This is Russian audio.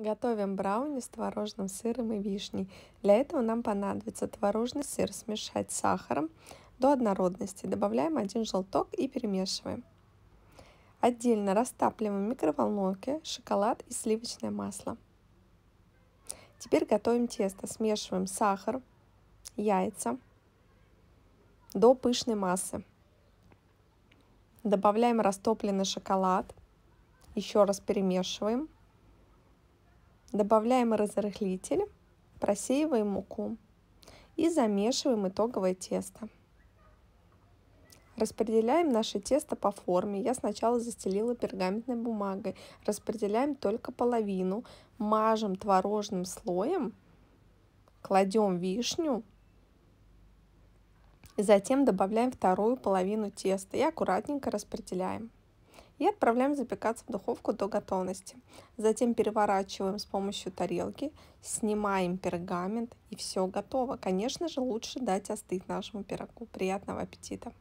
Готовим брауни с творожным сыром и вишней. Для этого нам понадобится творожный сыр смешать с сахаром до однородности. Добавляем один желток и перемешиваем. Отдельно растапливаем в микроволновке шоколад и сливочное масло. Теперь готовим тесто. Смешиваем сахар, яйца до пышной массы. Добавляем растопленный шоколад. Еще раз перемешиваем Добавляем разрыхлитель, просеиваем муку и замешиваем итоговое тесто. Распределяем наше тесто по форме. Я сначала застелила пергаментной бумагой. Распределяем только половину. Мажем творожным слоем. Кладем вишню. И затем добавляем вторую половину теста и аккуратненько распределяем и отправляем запекаться в духовку до готовности. Затем переворачиваем с помощью тарелки, снимаем пергамент и все готово. Конечно же лучше дать остыть нашему пирогу. Приятного аппетита!